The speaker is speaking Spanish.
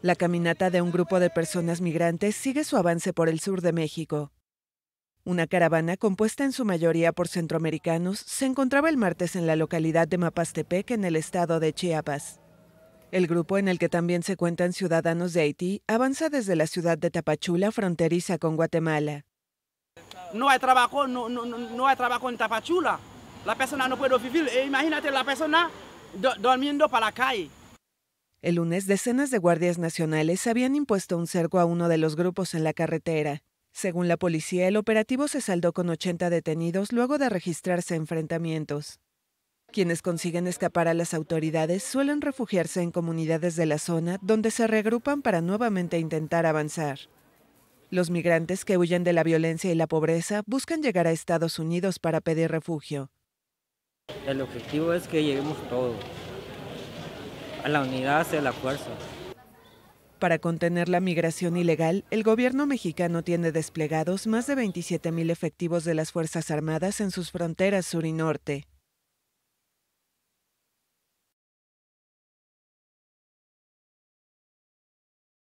La caminata de un grupo de personas migrantes sigue su avance por el sur de México. Una caravana compuesta en su mayoría por centroamericanos se encontraba el martes en la localidad de Mapastepec, en el estado de Chiapas. El grupo en el que también se cuentan ciudadanos de Haití avanza desde la ciudad de Tapachula, fronteriza con Guatemala. No hay trabajo, no, en Tapachula. La persona no puede vivir. E imagínate la persona durmiendo para la calle. El lunes, decenas de guardias nacionales habían impuesto un cerco a uno de los grupos en la carretera. Según la policía, el operativo se saldó con 80 detenidos luego de registrarse enfrentamientos. Quienes consiguen escapar a las autoridades suelen refugiarse en comunidades de la zona donde se reagrupan para nuevamente intentar avanzar. Los migrantes que huyen de la violencia y la pobreza buscan llegar a Estados Unidos para pedir refugio. El objetivo es que lleguemos todos la unidad hace la fuerza. Para contener la migración ilegal, el gobierno mexicano tiene desplegados más de 27.000 efectivos de las Fuerzas Armadas en sus fronteras sur y norte.